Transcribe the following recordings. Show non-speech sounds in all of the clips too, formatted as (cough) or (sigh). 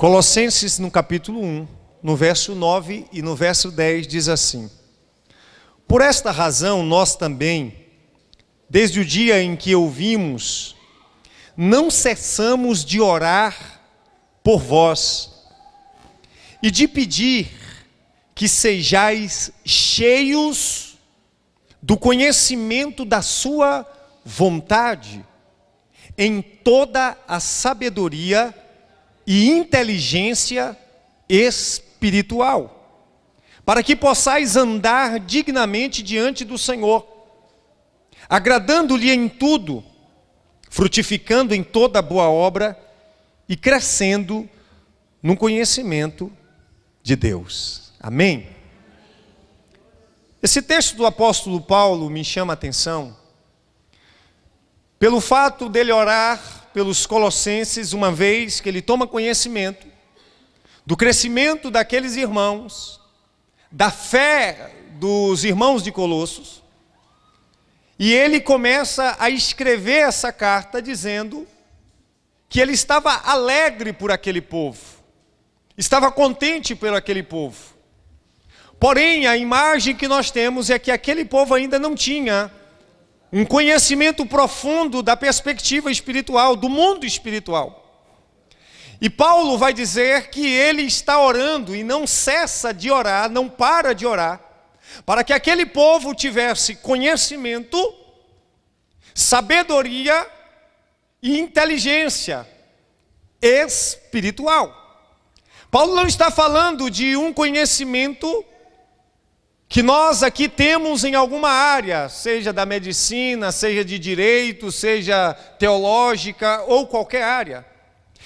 Colossenses, no capítulo 1, no verso 9 e no verso 10, diz assim: Por esta razão, nós também, desde o dia em que ouvimos, não cessamos de orar por vós e de pedir que sejais cheios do conhecimento da Sua vontade, em toda a sabedoria e inteligência espiritual, para que possais andar dignamente diante do Senhor, agradando-lhe em tudo, frutificando em toda boa obra e crescendo no conhecimento de Deus. Amém? Esse texto do apóstolo Paulo me chama a atenção pelo fato dele orar pelos Colossenses, uma vez que ele toma conhecimento do crescimento daqueles irmãos, da fé dos irmãos de Colossos, e ele começa a escrever essa carta dizendo que ele estava alegre por aquele povo, estava contente por aquele povo. Porém, a imagem que nós temos é que aquele povo ainda não tinha um conhecimento profundo da perspectiva espiritual, do mundo espiritual. E Paulo vai dizer que ele está orando e não cessa de orar, não para de orar, para que aquele povo tivesse conhecimento, sabedoria e inteligência espiritual. Paulo não está falando de um conhecimento que nós aqui temos em alguma área, seja da medicina, seja de direito, seja teológica ou qualquer área.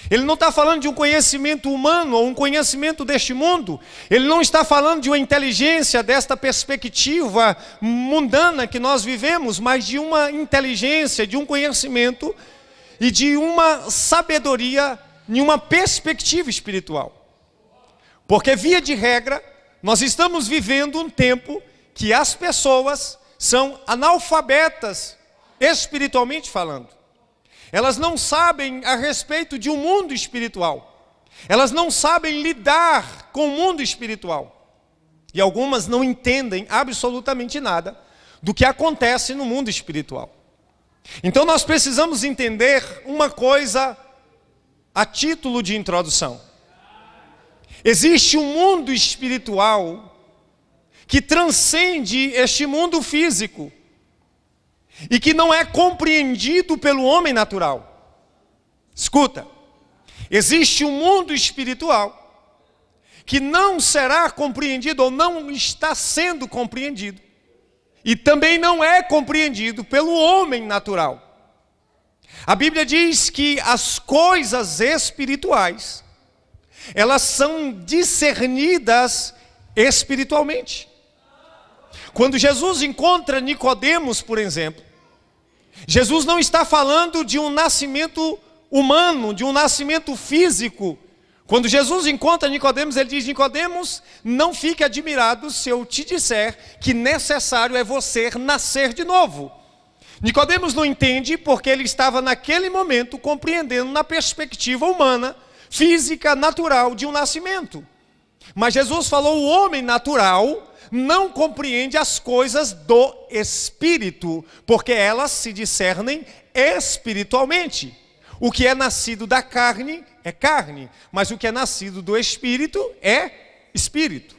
Ele não está falando de um conhecimento humano ou um conhecimento deste mundo. Ele não está falando de uma inteligência desta perspectiva mundana que nós vivemos, mas de uma inteligência, de um conhecimento e de uma sabedoria, de uma perspectiva espiritual. Porque, via de regra, nós estamos vivendo um tempo que as pessoas são analfabetas, espiritualmente falando. Elas não sabem a respeito de um mundo espiritual. Elas não sabem lidar com o mundo espiritual. E algumas não entendem absolutamente nada do que acontece no mundo espiritual. Então nós precisamos entender uma coisa a título de introdução. Existe um mundo espiritual que transcende este mundo físico e que não é compreendido pelo homem natural. Escuta, existe um mundo espiritual que não será compreendido ou não está sendo compreendido e também não é compreendido pelo homem natural. A Bíblia diz que as coisas espirituais elas são discernidas espiritualmente. Quando Jesus encontra Nicodemos, por exemplo, Jesus não está falando de um nascimento humano, de um nascimento físico. Quando Jesus encontra Nicodemos, ele diz: Nicodemos, não fique admirado se eu te disser que necessário é você nascer de novo. Nicodemos não entende porque ele estava naquele momento compreendendo na perspectiva humana física natural de um nascimento. Mas Jesus falou: o homem natural não compreende as coisas do espírito, porque elas se discernem espiritualmente. O que é nascido da carne é carne, mas o que é nascido do espírito é espírito.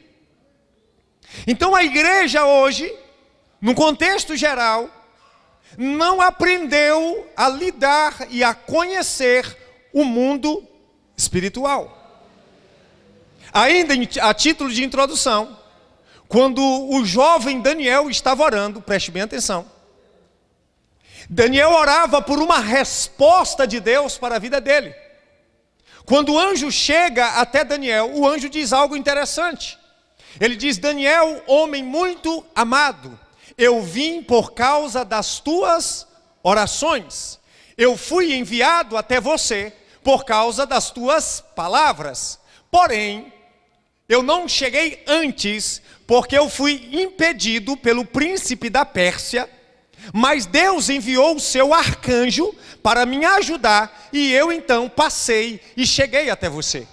Então a igreja hoje, num contexto geral, não aprendeu a lidar e a conhecer o mundo espiritual. Ainda a título de introdução, quando o jovem Daniel estava orando, preste bem atenção. Daniel orava por uma resposta de Deus para a vida dele. Quando o anjo chega até Daniel, o anjo diz algo interessante. Ele diz: Daniel, homem muito amado, eu vim por causa das tuas orações. Eu fui enviado até você por causa das tuas palavras. Porém, eu não cheguei antes, porque eu fui impedido pelo príncipe da Pérsia, mas Deus enviou o seu arcanjo para me ajudar, e eu então passei e cheguei até você.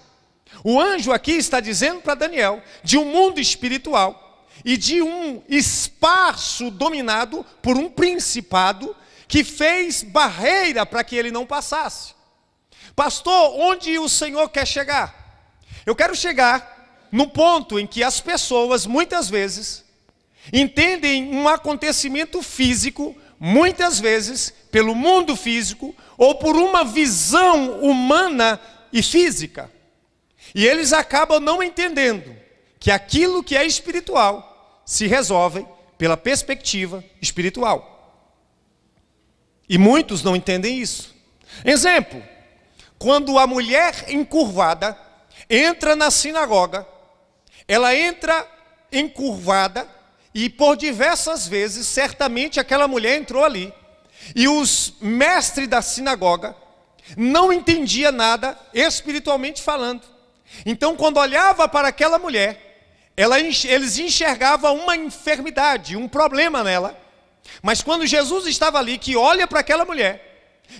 O anjo aqui está dizendo para Daniel de um mundo espiritual e de um espaço dominado por um principado que fez barreira para que ele não passasse. Pastor, onde o Senhor quer chegar? Eu quero chegar no ponto em que as pessoas, muitas vezes, entendem um acontecimento físico, muitas vezes, pelo mundo físico, ou por uma visão humana e física. E eles acabam não entendendo que aquilo que é espiritual se resolve pela perspectiva espiritual. E muitos não entendem isso. Exemplo: quando a mulher encurvada entra na sinagoga, ela entra encurvada e por diversas vezes, certamente aquela mulher entrou ali. E os mestres da sinagoga não entendia nada espiritualmente falando. Então, quando olhava para aquela mulher, ela, eles enxergavam uma enfermidade, um problema nela. Mas quando Jesus estava ali, que olha para aquela mulher,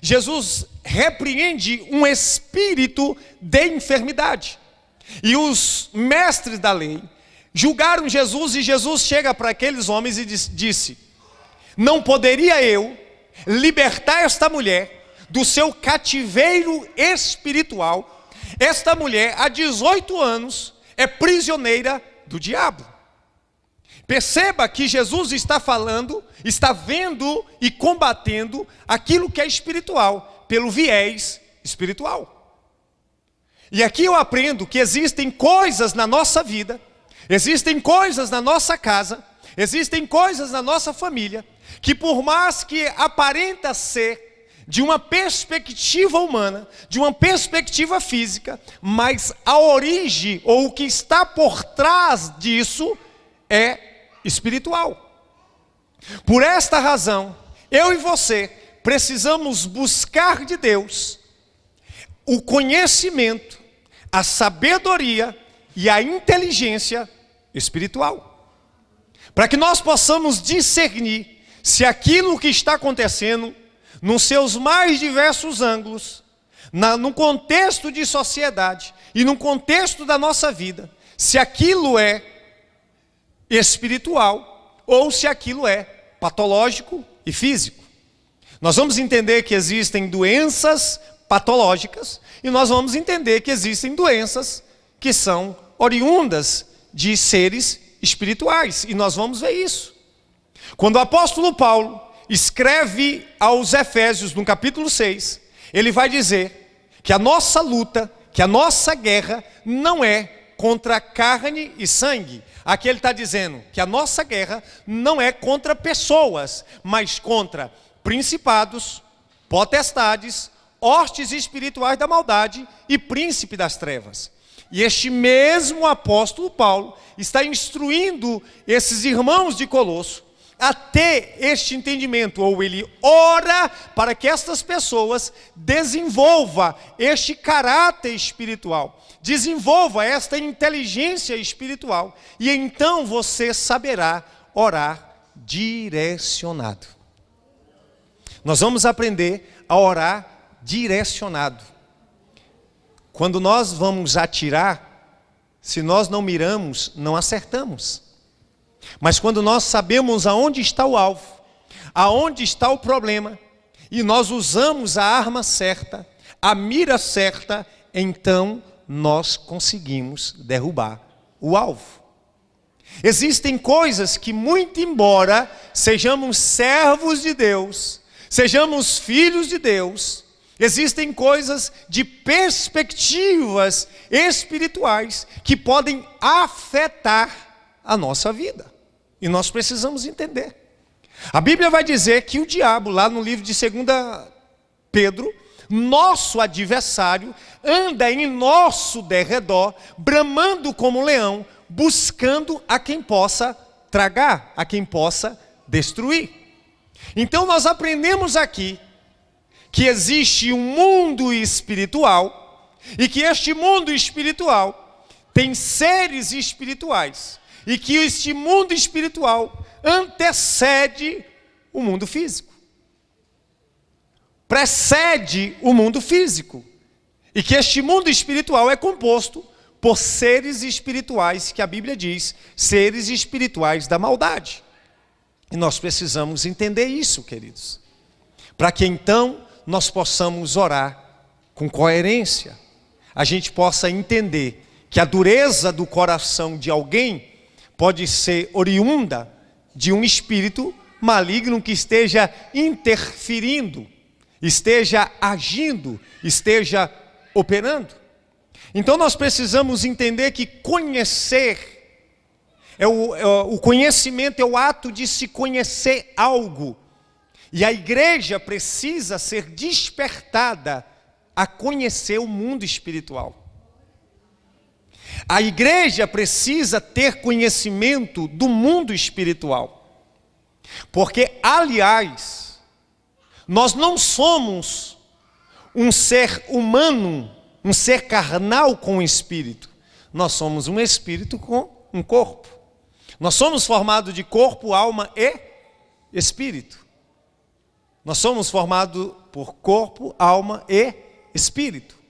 Jesus repreende um espírito de enfermidade. E os mestres da lei julgaram Jesus, e Jesus chega para aqueles homens e disse: Não poderia eu libertar esta mulher do seu cativeiro espiritual? Esta mulher, há 18 anos, é prisioneira do diabo. Perceba que Jesus está falando, está vendo e combatendo aquilo que é espiritual, pelo viés espiritual. E aqui eu aprendo que existem coisas na nossa vida, existem coisas na nossa casa, existem coisas na nossa família, que por mais que aparenta ser de uma perspectiva humana, de uma perspectiva física, mas a origem ou o que está por trás disso é espiritual. Por esta razão, eu e você precisamos buscar de Deus o conhecimento, a sabedoria e a inteligência espiritual. Para que nós possamos discernir se aquilo que está acontecendo, nos seus mais diversos ângulos, na, no contexto de sociedade e no contexto da nossa vida, se aquilo é espiritual ou se aquilo é patológico e físico. Nós vamos entender que existem doenças patológicas e nós vamos entender que existem doenças que são oriundas de seres espirituais e nós vamos ver isso. Quando o apóstolo Paulo escreve aos Efésios no capítulo 6, ele vai dizer que a nossa luta, que a nossa guerra não é contra carne e sangue. Aqui ele está dizendo que a nossa guerra não é contra pessoas, mas contra principados, potestades, hostes espirituais da maldade e príncipe das trevas. E este mesmo apóstolo Paulo está instruindo esses irmãos de Colosso a ter este entendimento, ou ele ora para que estas pessoas desenvolva este caráter espiritual, desenvolva esta inteligência espiritual, e então você saberá orar direcionado. Nós vamos aprender a orar direcionado. Quando nós vamos atirar, se nós não miramos, não acertamos. Mas quando nós sabemos aonde está o alvo, aonde está o problema, e nós usamos a arma certa, a mira certa, então nós conseguimos derrubar o alvo. Existem coisas que, muito embora sejamos servos de Deus, sejamos filhos de Deus, existem coisas de perspectivas espirituais que podem afetar a nossa vida. E nós precisamos entender. A Bíblia vai dizer que o diabo, lá no livro de 2 Pedro, nosso adversário, anda em nosso derredor, bramando como um leão, buscando a quem possa tragar, a quem possa destruir. Então nós aprendemos aqui que existe um mundo espiritual e que este mundo espiritual tem seres espirituais e que este mundo espiritual antecede o mundo físico. Precede o mundo físico. E que este mundo espiritual é composto por seres espirituais, que a Bíblia diz, seres espirituais da maldade. E nós precisamos entender isso, queridos, para que então nós possamos orar com coerência, a gente possa entender que a dureza do coração de alguém pode ser oriunda de um espírito maligno que esteja interferindo, esteja agindo, esteja operando. Então nós precisamos entender que conhecer é o, é o, conhecimento é o ato de se conhecer algo. E a igreja precisa ser despertada a conhecer o mundo espiritual. A igreja precisa ter conhecimento do mundo espiritual. Porque, aliás, nós não somos um ser humano, um ser carnal com espírito. Nós somos um espírito com um corpo. Nós somos formados de corpo, alma e espírito. Nós somos formados por corpo, alma e espírito.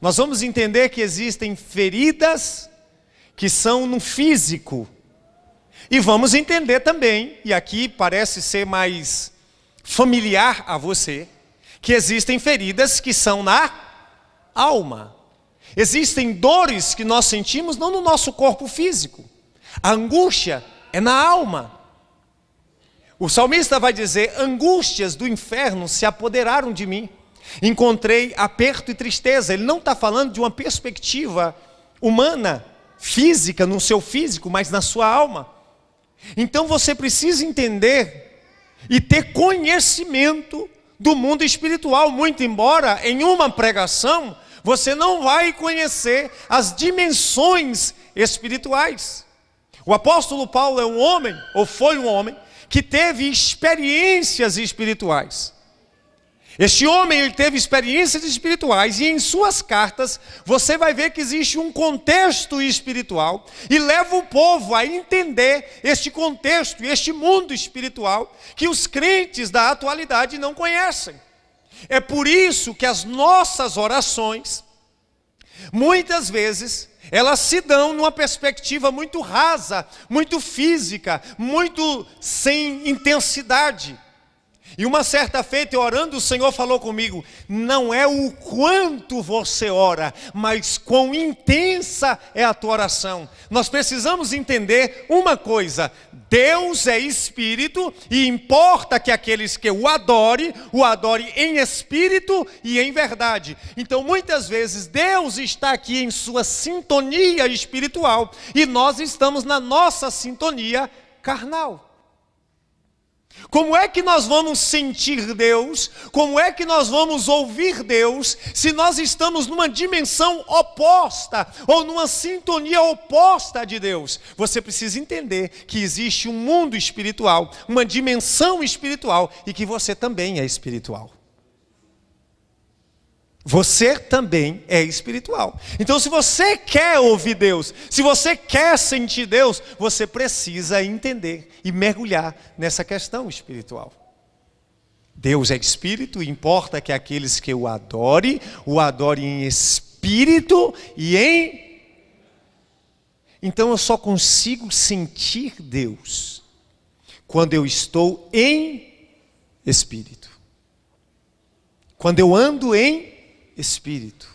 Nós vamos entender que existem feridas que são no físico. E vamos entender também, e aqui parece ser mais familiar a você, que existem feridas que são na alma. Existem dores que nós sentimos não no nosso corpo físico. A angústia é na alma. O salmista vai dizer: angústias do inferno se apoderaram de mim. Encontrei aperto e tristeza. Ele não está falando de uma perspectiva humana, física, no seu físico, mas na sua alma. Então você precisa entender e ter conhecimento do mundo espiritual, muito embora em uma pregação você não vai conhecer as dimensões espirituais. O apóstolo Paulo é um homem, ou foi um homem, que teve experiências espirituais. Este homem ele teve experiências espirituais e em suas cartas você vai ver que existe um contexto espiritual e leva o povo a entender este contexto este mundo espiritual que os crentes da atualidade não conhecem. É por isso que as nossas orações muitas vezes elas se dão numa perspectiva muito rasa, muito física, muito sem intensidade. E uma certa feita, orando, o Senhor falou comigo: não é o quanto você ora, mas quão intensa é a tua oração. Nós precisamos entender uma coisa: Deus é espírito e importa que aqueles que o adorem, o adorem em espírito e em verdade. Então, muitas vezes, Deus está aqui em sua sintonia espiritual e nós estamos na nossa sintonia carnal. Como é que nós vamos sentir Deus? Como é que nós vamos ouvir Deus se nós estamos numa dimensão oposta ou numa sintonia oposta de Deus? Você precisa entender que existe um mundo espiritual, uma dimensão espiritual e que você também é espiritual você também é espiritual. Então, se você quer ouvir Deus, se você quer sentir Deus, você precisa entender e mergulhar nessa questão espiritual. Deus é espírito importa que aqueles que o adorem, o adorem em espírito e em. Então, eu só consigo sentir Deus quando eu estou em espírito. Quando eu ando em espírito.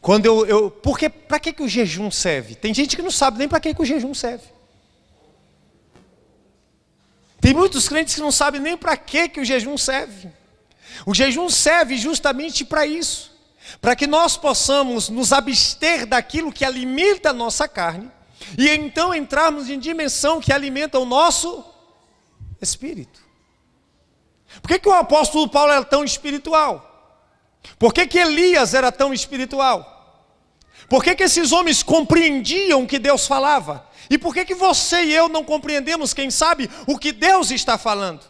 Quando eu, eu porque para que, que o jejum serve? Tem gente que não sabe nem para que, que o jejum serve. Tem muitos crentes que não sabem nem para que, que o jejum serve. O jejum serve justamente para isso, para que nós possamos nos abster daquilo que alimenta a nossa carne e então entrarmos em dimensão que alimenta o nosso espírito. Por que, que o apóstolo Paulo era é tão espiritual? Por que, que Elias era tão espiritual? Por que, que esses homens compreendiam o que Deus falava? E por que, que você e eu não compreendemos, quem sabe, o que Deus está falando?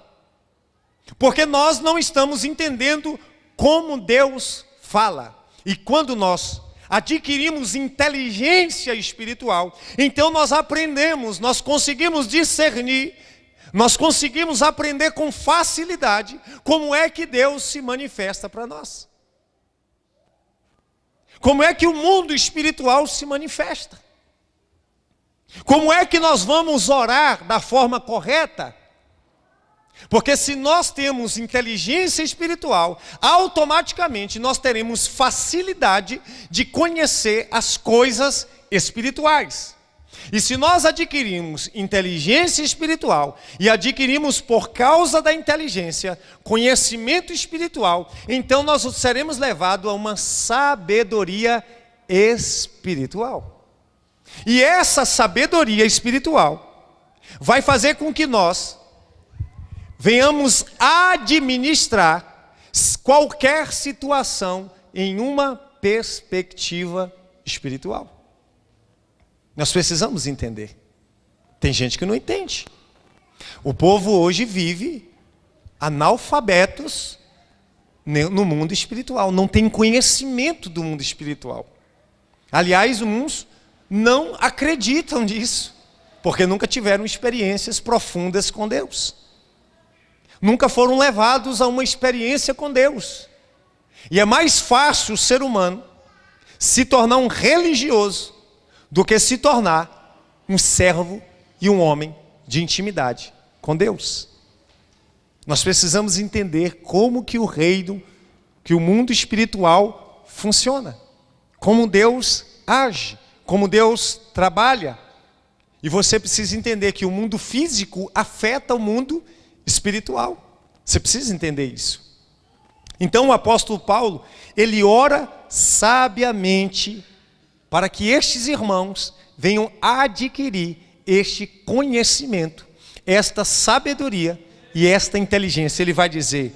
Porque nós não estamos entendendo como Deus fala. E quando nós adquirimos inteligência espiritual, então nós aprendemos, nós conseguimos discernir, nós conseguimos aprender com facilidade como é que Deus se manifesta para nós. Como é que o mundo espiritual se manifesta? Como é que nós vamos orar da forma correta? Porque se nós temos inteligência espiritual, automaticamente nós teremos facilidade de conhecer as coisas espirituais. E se nós adquirirmos inteligência espiritual e adquirimos por causa da inteligência conhecimento espiritual, então nós seremos levados a uma sabedoria espiritual. E essa sabedoria espiritual vai fazer com que nós venhamos administrar qualquer situação em uma perspectiva espiritual. Nós precisamos entender. Tem gente que não entende. O povo hoje vive analfabetos no mundo espiritual, não tem conhecimento do mundo espiritual. Aliás, uns não acreditam nisso, porque nunca tiveram experiências profundas com Deus. Nunca foram levados a uma experiência com Deus. E é mais fácil o ser humano se tornar um religioso do que se tornar um servo e um homem de intimidade com Deus. Nós precisamos entender como que o reino, que o mundo espiritual funciona, como Deus age, como Deus trabalha. E você precisa entender que o mundo físico afeta o mundo espiritual. Você precisa entender isso. Então o apóstolo Paulo, ele ora sabiamente para que estes irmãos venham adquirir este conhecimento, esta sabedoria e esta inteligência. Ele vai dizer: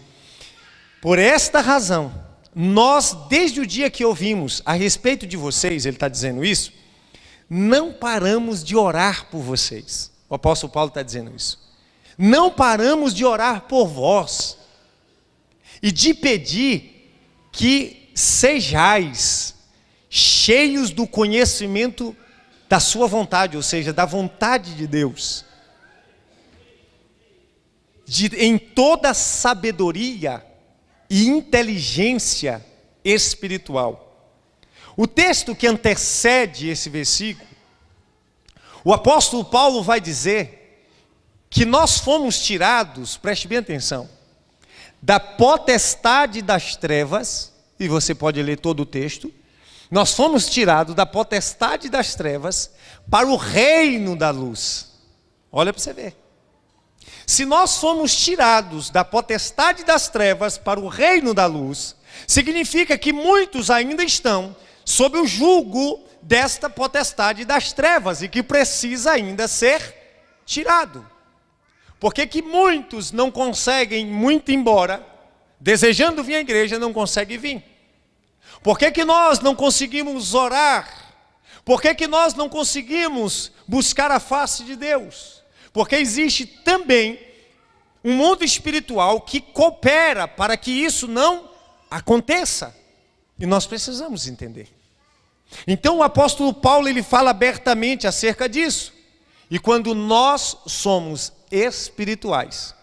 por esta razão, nós, desde o dia que ouvimos a respeito de vocês, ele está dizendo isso, não paramos de orar por vocês. O apóstolo Paulo está dizendo isso. Não paramos de orar por vós e de pedir que sejais cheios do conhecimento da sua vontade, ou seja, da vontade de Deus. De, em toda sabedoria e inteligência espiritual. O texto que antecede esse versículo, o apóstolo Paulo vai dizer que nós fomos tirados, preste bem atenção, da potestade das trevas, e você pode ler todo o texto, nós fomos tirados da potestade das trevas para o reino da luz. Olha para você ver. Se nós fomos tirados da potestade das trevas para o reino da luz, significa que muitos ainda estão sob o jugo desta potestade das trevas e que precisa ainda ser tirado. Por que muitos não conseguem muito embora, desejando vir à igreja, não conseguem vir? Por que, que nós não conseguimos orar? Por que, que nós não conseguimos buscar a face de Deus? Porque existe também um mundo espiritual que coopera para que isso não aconteça. E nós precisamos entender. Então o apóstolo Paulo ele fala abertamente acerca disso. E quando nós somos espirituais,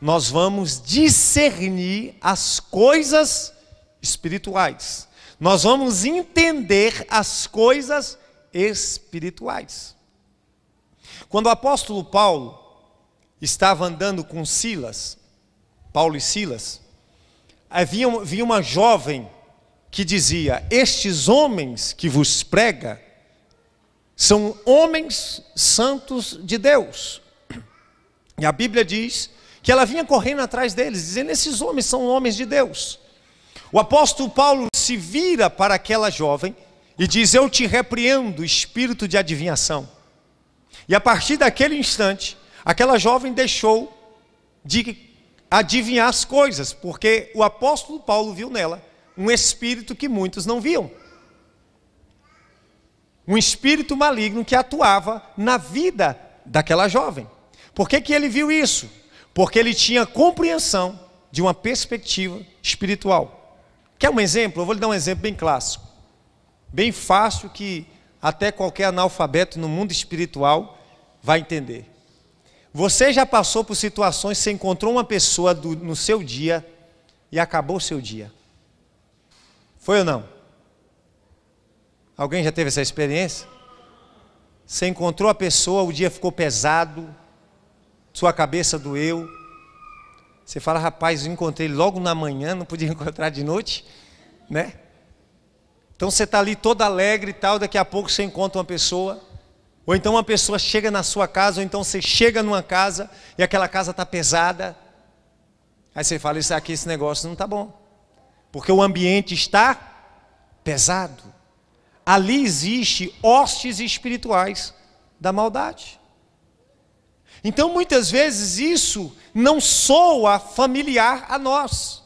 nós vamos discernir as coisas espirituais. Nós vamos entender as coisas espirituais. Quando o apóstolo Paulo estava andando com Silas, Paulo e Silas, havia, uma jovem que dizia: Estes homens que vos prega são homens santos de Deus. E a Bíblia diz que ela vinha correndo atrás deles, dizendo: Esses homens são homens de Deus. O apóstolo Paulo se vira para aquela jovem e diz: Eu te repreendo, espírito de adivinhação. E a partir daquele instante, aquela jovem deixou de adivinhar as coisas, porque o apóstolo Paulo viu nela um espírito que muitos não viam. Um espírito maligno que atuava na vida daquela jovem. Por que, que ele viu isso? Porque ele tinha compreensão de uma perspectiva espiritual. Quer um exemplo? Eu vou lhe dar um exemplo bem clássico, bem fácil que até qualquer analfabeto no mundo espiritual vai entender. Você já passou por situações, você encontrou uma pessoa do, no seu dia e acabou o seu dia. Foi ou não? Alguém já teve essa experiência? Você encontrou a pessoa, o dia ficou pesado, sua cabeça doeu, você fala, rapaz, eu encontrei logo na manhã, não podia (laughs) encontrar de noite, né? Então você está ali todo alegre e tal, daqui a pouco você encontra uma pessoa, ou então uma pessoa chega na sua casa, ou então você chega numa casa e aquela casa está pesada. Aí você fala, isso aqui, esse negócio não está bom. Porque o ambiente está pesado. Ali existe hostes espirituais da maldade. Então, muitas vezes, isso não soa familiar a nós,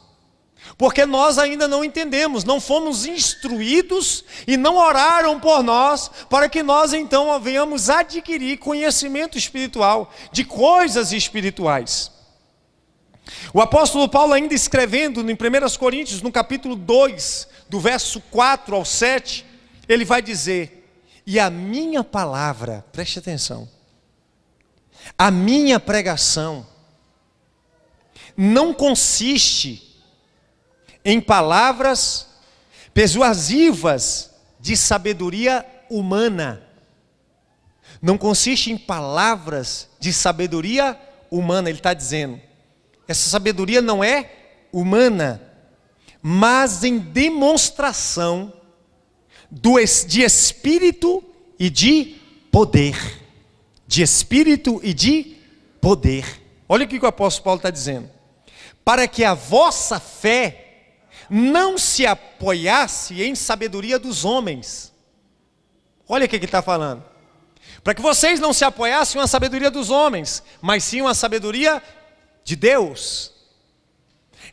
porque nós ainda não entendemos, não fomos instruídos e não oraram por nós, para que nós então venhamos adquirir conhecimento espiritual de coisas espirituais. O apóstolo Paulo, ainda escrevendo em 1 Coríntios, no capítulo 2, do verso 4 ao 7, ele vai dizer: E a minha palavra, preste atenção a minha pregação não consiste em palavras persuasivas de sabedoria humana. Não consiste em palavras de sabedoria humana, ele está dizendo. Essa sabedoria não é humana, mas em demonstração do, de espírito e de poder de espírito e de poder. Olha o que o apóstolo Paulo está dizendo. Para que a vossa fé não se apoiasse em sabedoria dos homens. Olha o que ele está falando. Para que vocês não se apoiassem uma sabedoria dos homens, mas sim uma sabedoria de Deus.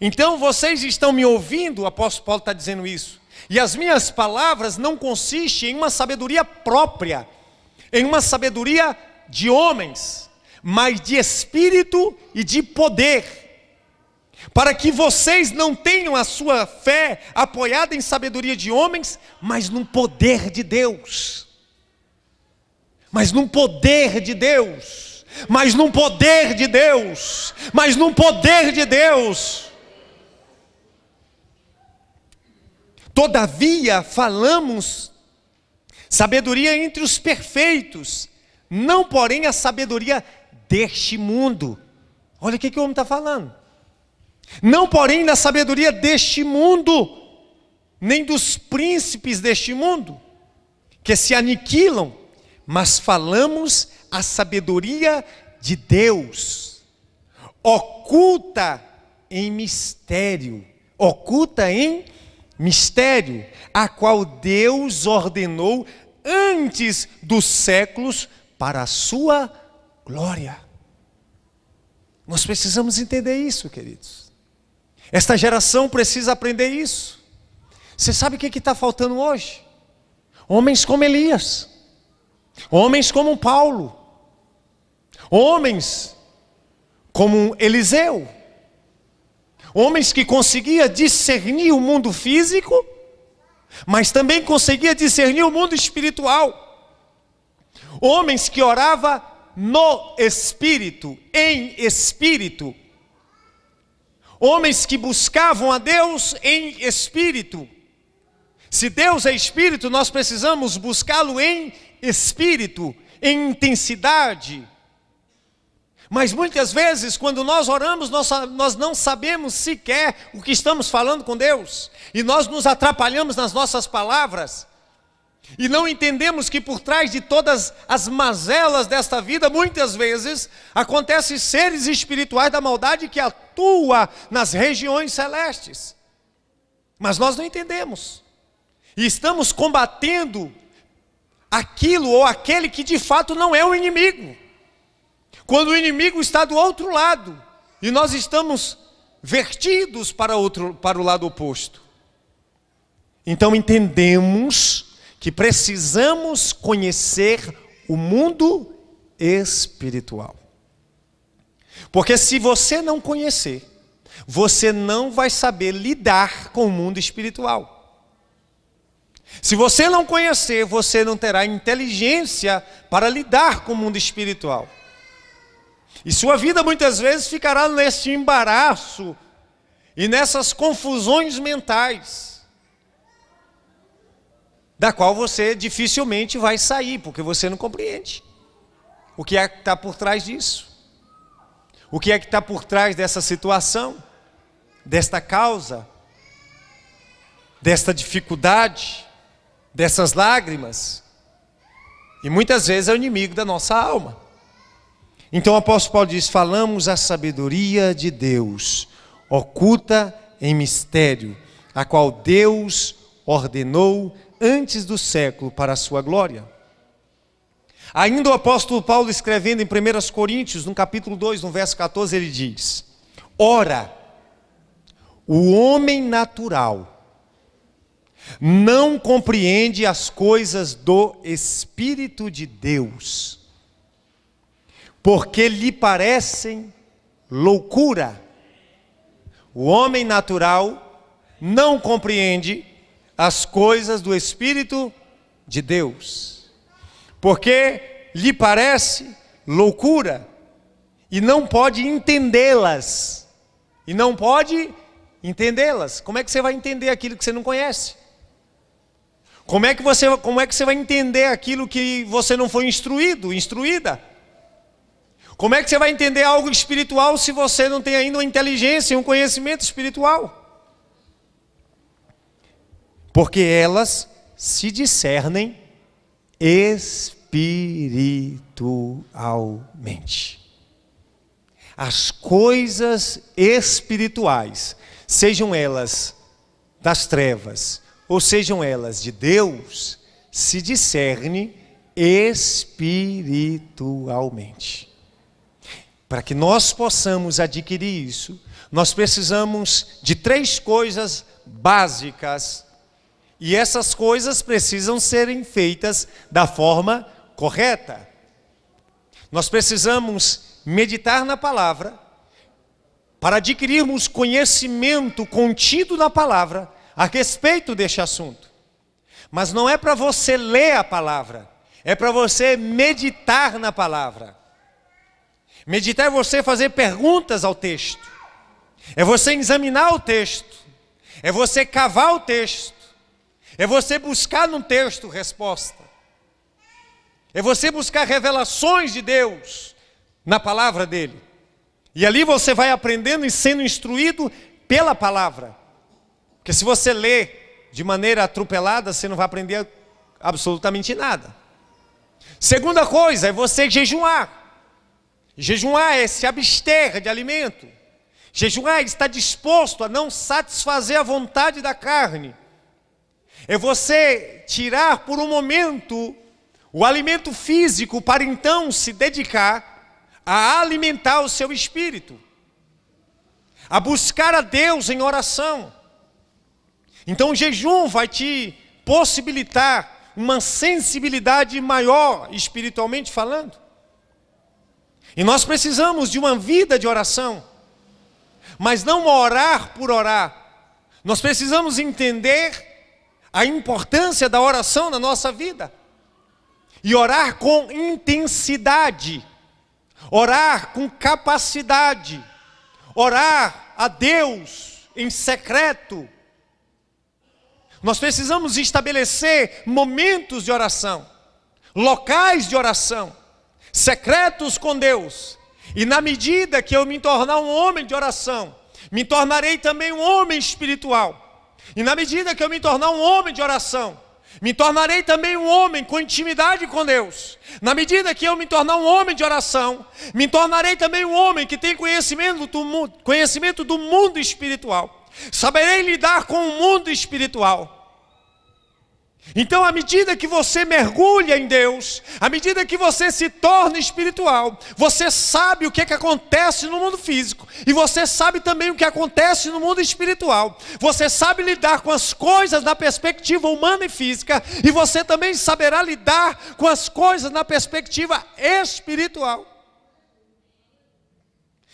Então vocês estão me ouvindo, o apóstolo Paulo está dizendo isso. E as minhas palavras não consistem em uma sabedoria própria, em uma sabedoria de homens, mas de espírito e de poder, para que vocês não tenham a sua fé apoiada em sabedoria de homens, mas no poder de Deus. Mas no poder de Deus, mas no poder de Deus, mas no poder de Deus. Todavia falamos sabedoria entre os perfeitos, não porém a sabedoria deste mundo. Olha o que, que o homem está falando. Não porém na sabedoria deste mundo, nem dos príncipes deste mundo, que se aniquilam, mas falamos a sabedoria de Deus, oculta em mistério, oculta em mistério, a qual Deus ordenou antes dos séculos para a sua glória. Nós precisamos entender isso, queridos. Esta geração precisa aprender isso. Você sabe o que é está faltando hoje? Homens como Elias, homens como Paulo, homens como Eliseu, homens que conseguia discernir o mundo físico, mas também conseguia discernir o mundo espiritual. Homens que orava no espírito, em espírito. Homens que buscavam a Deus em espírito. Se Deus é espírito, nós precisamos buscá-lo em espírito, em intensidade. Mas muitas vezes, quando nós oramos, nós, nós, não sabemos sequer o que estamos falando com Deus, e nós nos atrapalhamos nas nossas palavras, e não entendemos que por trás de todas as mazelas desta vida, muitas vezes, acontecem seres espirituais da maldade que atua nas regiões celestes. Mas nós não entendemos. E estamos combatendo aquilo ou aquele que de fato não é o inimigo. Quando o inimigo está do outro lado e nós estamos vertidos para, outro, para o lado oposto. Então entendemos que precisamos conhecer o mundo espiritual. Porque se você não conhecer, você não vai saber lidar com o mundo espiritual. Se você não conhecer, você não terá inteligência para lidar com o mundo espiritual. E sua vida muitas vezes ficará nesse embaraço e nessas confusões mentais da qual você dificilmente vai sair, porque você não compreende. O que é que está por trás disso? O que é que está por trás dessa situação, desta causa, desta dificuldade, dessas lágrimas? E muitas vezes é o inimigo da nossa alma. Então o apóstolo Paulo diz: Falamos a sabedoria de Deus, oculta em mistério, a qual Deus ordenou antes do século para a sua glória. Ainda o apóstolo Paulo, escrevendo em 1 Coríntios, no capítulo 2, no verso 14, ele diz: Ora, o homem natural não compreende as coisas do Espírito de Deus, porque lhe parecem loucura. O homem natural não compreende as coisas do Espírito de Deus, porque lhe parece loucura e não pode entendê-las. E não pode entendê-las. Como é que você vai entender aquilo que você não conhece? Como é que você, como é que você vai entender aquilo que você não foi instruído, instruída? Como é que você vai entender algo espiritual se você não tem ainda uma inteligência, um conhecimento espiritual? porque elas se discernem espiritualmente. As coisas espirituais, sejam elas das trevas ou sejam elas de Deus, se discerne espiritualmente. Para que nós possamos adquirir isso, nós precisamos de três coisas básicas e essas coisas precisam serem feitas da forma correta. Nós precisamos meditar na palavra para adquirirmos conhecimento contido na palavra a respeito deste assunto. Mas não é para você ler a palavra, é para você meditar na palavra. Meditar é você fazer perguntas ao texto, é você examinar o texto, é você cavar o texto é você buscar num texto resposta. É você buscar revelações de Deus na palavra dele. E ali você vai aprendendo e sendo instruído pela palavra. Porque se você lê de maneira atropelada, você não vai aprender absolutamente nada. Segunda coisa é você jejuar. Jejuar é se abster de alimento. Jejuar é estar disposto a não satisfazer a vontade da carne é você tirar por um momento o alimento físico para então se dedicar a alimentar o seu espírito, a buscar a Deus em oração. Então o jejum vai te possibilitar uma sensibilidade maior espiritualmente falando. E nós precisamos de uma vida de oração, mas não orar por orar. Nós precisamos entender a importância da oração na nossa vida. E orar com intensidade, orar com capacidade, orar a Deus em secreto. Nós precisamos estabelecer momentos de oração, locais de oração, secretos com Deus. E na medida que eu me tornar um homem de oração, me tornarei também um homem espiritual e na medida que eu me tornar um homem de oração, me tornarei também um homem com intimidade com Deus. Na medida que eu me tornar um homem de oração, me tornarei também um homem que tem conhecimento do, mundo, conhecimento do mundo espiritual. Saberei lidar com o mundo espiritual. Então, à medida que você mergulha em Deus, à medida que você se torna espiritual, você sabe o que, é que acontece no mundo físico e você sabe também o que acontece no mundo espiritual. Você sabe lidar com as coisas na perspectiva humana e física e você também saberá lidar com as coisas na perspectiva espiritual.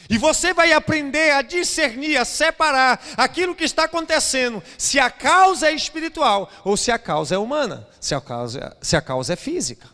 E você vai aprender a discernir, a separar aquilo que está acontecendo, se a causa é espiritual ou se a causa é humana, se a causa, se a causa é física.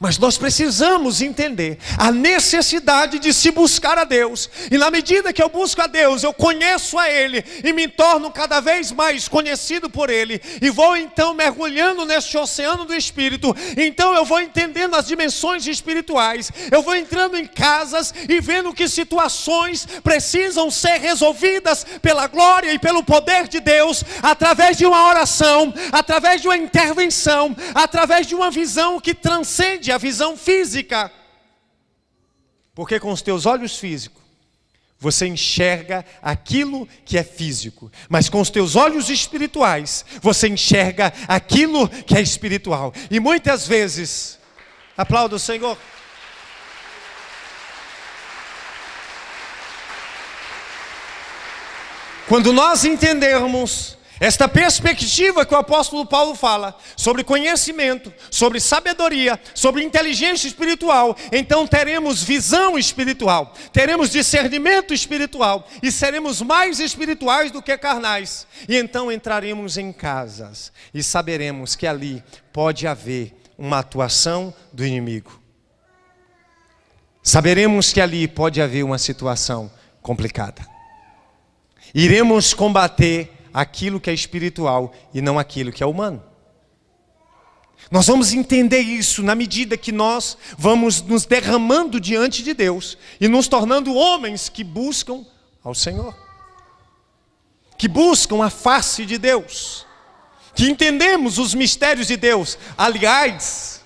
Mas nós precisamos entender a necessidade de se buscar a Deus. E na medida que eu busco a Deus, eu conheço a Ele e me torno cada vez mais conhecido por Ele. E vou então mergulhando neste oceano do Espírito. Então eu vou entendendo as dimensões espirituais. Eu vou entrando em casas e vendo que situações precisam ser resolvidas pela glória e pelo poder de Deus através de uma oração, através de uma intervenção, através de uma visão que transcende transcende a visão física. Porque com os teus olhos físicos, você enxerga aquilo que é físico, mas com os teus olhos espirituais, você enxerga aquilo que é espiritual. E muitas vezes, aplauda o Senhor. Quando nós entendermos esta perspectiva que o apóstolo Paulo fala sobre conhecimento, sobre sabedoria, sobre inteligência espiritual, então teremos visão espiritual, teremos discernimento espiritual e seremos mais espirituais do que carnais. E então entraremos em casas e saberemos que ali pode haver uma atuação do inimigo. Saberemos que ali pode haver uma situação complicada. Iremos combater aquilo que é espiritual e não aquilo que é humano. Nós vamos entender isso na medida que nós vamos nos derramando diante de Deus e nos tornando homens que buscam ao Senhor, que buscam a face de Deus, que entendemos os mistérios de Deus. Aliás,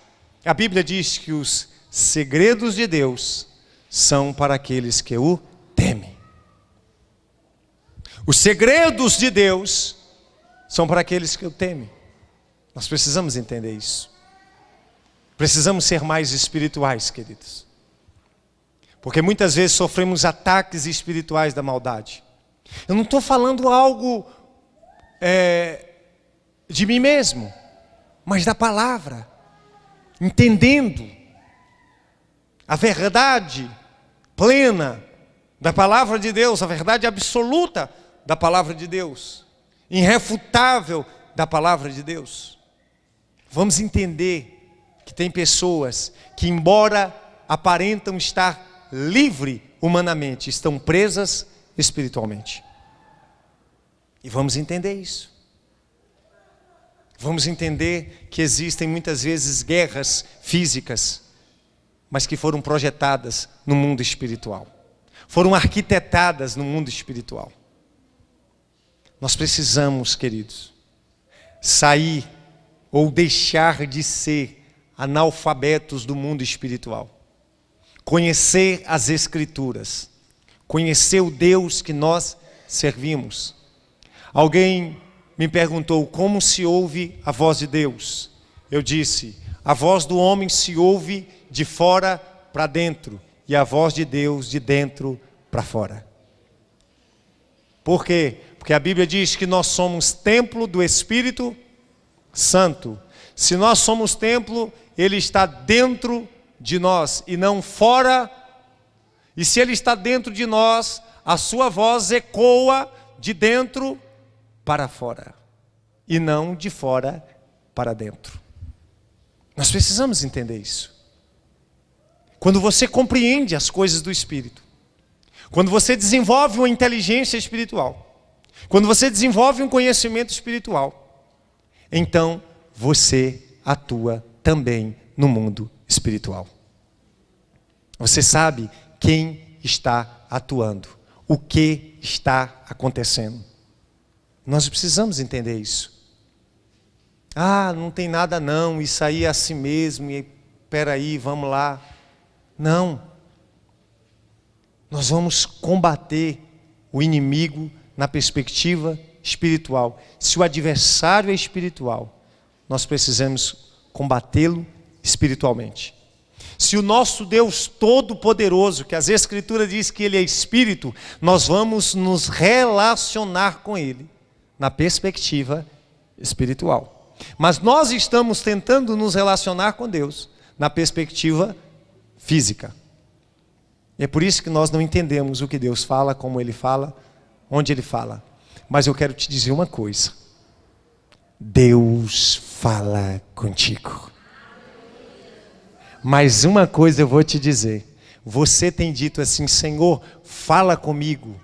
a Bíblia diz que os segredos de Deus são para aqueles que o temem. Os segredos de Deus são para aqueles que o temem. Nós precisamos entender isso. Precisamos ser mais espirituais, queridos. Porque muitas vezes sofremos ataques espirituais da maldade. Eu não estou falando algo é, de mim mesmo, mas da palavra. Entendendo a verdade plena da palavra de Deus, a verdade absoluta da palavra de Deus, irrefutável da palavra de Deus. Vamos entender que tem pessoas que, embora aparentam estar livre humanamente, estão presas espiritualmente. E vamos entender isso. Vamos entender que existem muitas vezes guerras físicas, mas que foram projetadas no mundo espiritual, foram arquitetadas no mundo espiritual. Nós precisamos, queridos, sair ou deixar de ser analfabetos do mundo espiritual. Conhecer as Escrituras, conhecer o Deus que nós servimos. Alguém me perguntou como se ouve a voz de Deus. Eu disse: a voz do homem se ouve de fora para dentro e a voz de Deus de dentro para fora. Por quê? Porque a Bíblia diz que nós somos templo do Espírito Santo. Se nós somos templo, ele está dentro de nós e não fora. E se ele está dentro de nós, a sua voz ecoa de dentro para fora e não de fora para dentro. Nós precisamos entender isso. Quando você compreende as coisas do espírito, quando você desenvolve uma inteligência espiritual, quando você desenvolve um conhecimento espiritual, então você atua também no mundo espiritual. Você sabe quem está atuando, o que está acontecendo. Nós precisamos entender isso. Ah, não tem nada não, isso aí é assim si mesmo, e peraí, vamos lá. Não. Nós vamos combater o inimigo na perspectiva espiritual. Se o adversário é espiritual, nós precisamos combatê-lo espiritualmente. Se o nosso Deus Todo-Poderoso, que as Escrituras diz que Ele é Espírito, nós vamos nos relacionar com Ele na perspectiva espiritual. Mas nós estamos tentando nos relacionar com Deus na perspectiva física. E é por isso que nós não entendemos o que Deus fala, como Ele fala, onde ele fala. Mas eu quero te dizer uma coisa: Deus fala contigo. Mas uma coisa eu vou te dizer: você tem dito assim, Senhor, fala comigo.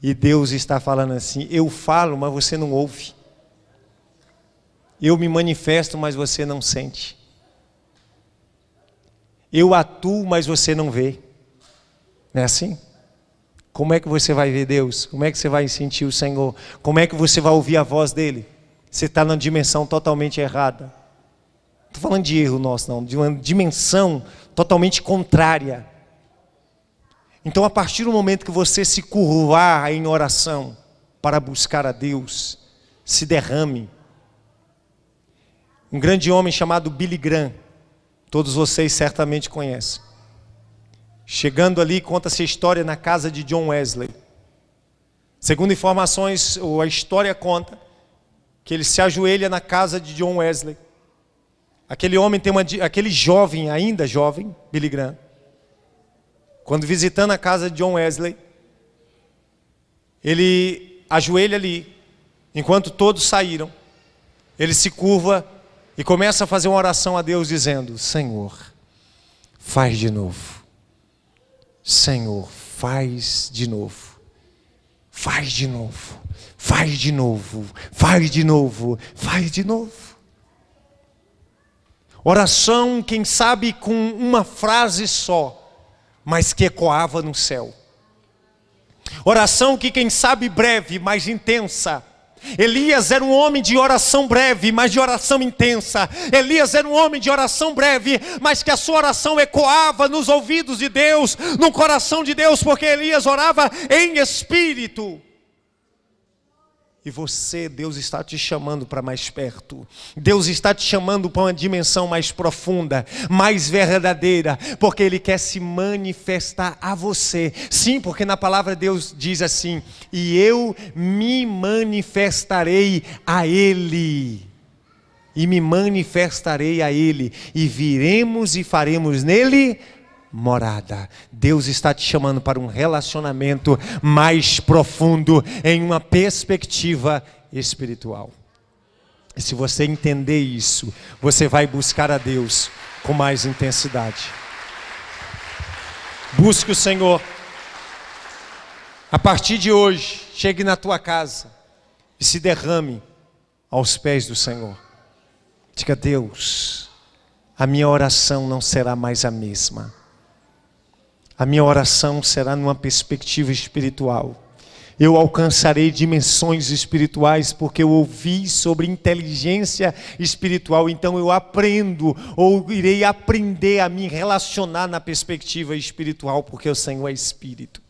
E Deus está falando assim: eu falo, mas você não ouve. Eu me manifesto, mas você não sente. Eu atuo, mas você não vê. Não é assim? Como é que você vai ver Deus? Como é que você vai sentir o Senhor? Como é que você vai ouvir a voz dele? Você está na dimensão totalmente errada. Não estou falando de erro nosso, não, de uma dimensão totalmente contrária. Então, a partir do momento que você se curvar em oração para buscar a Deus, se derrame. Um grande homem chamado Billy Graham, todos vocês certamente conhecem. Chegando ali, conta-se a história na casa de John Wesley. Segundo informações, ou a história conta, que ele se ajoelha na casa de John Wesley. Aquele homem tem uma, aquele jovem, ainda jovem, Billy Graham, quando visitando a casa de John Wesley, ele ajoelha ali, enquanto todos saíram, ele se curva e começa a fazer uma oração a Deus dizendo: Senhor, faz de novo. Senhor, faz de novo. Faz de novo. Faz de novo. Faz de novo. Faz de novo. Oração, quem sabe, com uma frase só, mas que ecoava no céu. Oração que, quem sabe, breve, mas intensa Elias era um homem de oração breve, mas de oração intensa. Elias era um homem de oração breve, mas que a sua oração ecoava nos ouvidos de Deus, no coração de Deus, porque Elias orava em espírito. E você, Deus está te chamando para mais perto. Deus está te chamando para uma dimensão mais profunda, mais verdadeira, porque Ele quer se manifestar a você. Sim, porque na palavra Deus diz assim: E eu me manifestarei a Ele. E me manifestarei a Ele. E viremos e faremos nele morada. Deus está te chamando para um relacionamento mais profundo, em uma perspectiva espiritual. E se você entender isso, você vai buscar a Deus com mais intensidade. Busque o Senhor. A partir de hoje, chegue na tua casa e se derrame aos pés do Senhor. Diga, Deus, a minha oração não será mais a mesma. A minha oração será numa perspectiva espiritual. Eu alcançarei dimensões espirituais porque eu ouvi sobre inteligência espiritual, então eu aprendo ou irei aprender a me relacionar na perspectiva espiritual, porque o Senhor é espírito.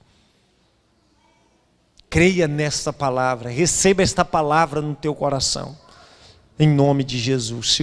Creia nesta palavra, receba esta palavra no teu coração. Em nome de Jesus.